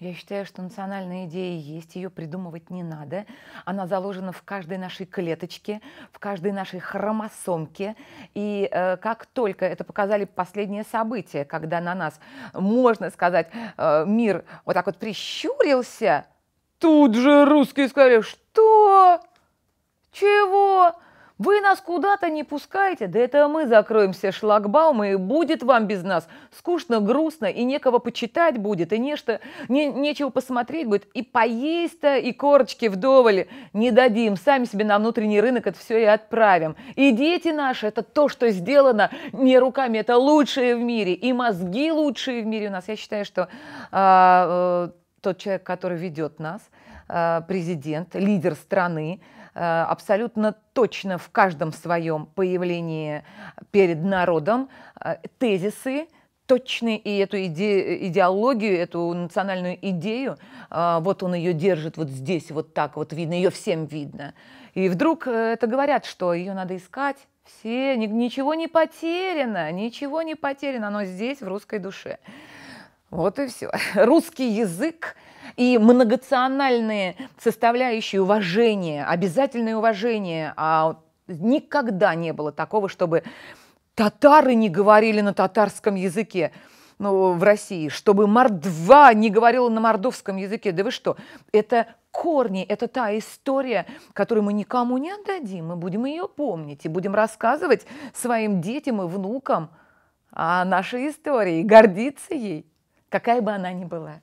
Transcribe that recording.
Я считаю, что национальная идея есть, ее придумывать не надо. Она заложена в каждой нашей клеточке, в каждой нашей хромосомке. И э, как только это показали последние события, когда на нас, можно сказать, э, мир вот так вот прищурился, тут же русские сказали, что вы нас куда-то не пускаете? Да это мы закроем все шлагбаумы, и будет вам без нас. Скучно, грустно, и некого почитать будет, и нечто, не, нечего посмотреть будет, и поесть-то, и корочки вдоволь не дадим. Сами себе на внутренний рынок это все и отправим. И дети наши, это то, что сделано не руками, это лучшее в мире, и мозги лучшие в мире у нас. Я считаю, что... А, э, тот человек, который ведет нас, э, президент, лидер страны, э, абсолютно точно в каждом своем появлении перед народом э, тезисы, точные и эту иде идеологию, эту национальную идею, вот он ее держит вот здесь, вот так вот видно, ее всем видно. И вдруг это говорят, что ее надо искать, все, ничего не потеряно, ничего не потеряно, оно здесь, в русской душе. Вот и все. Русский язык и многоциональные составляющие уважения, обязательное уважение. А никогда не было такого, чтобы татары не говорили на татарском языке ну, в России, чтобы мордва не говорила на мордовском языке. Да вы что, это корни, это та история, которую мы никому не отдадим. Мы будем ее помнить и будем рассказывать своим детям и внукам о нашей истории, гордиться ей какая бы она ни была.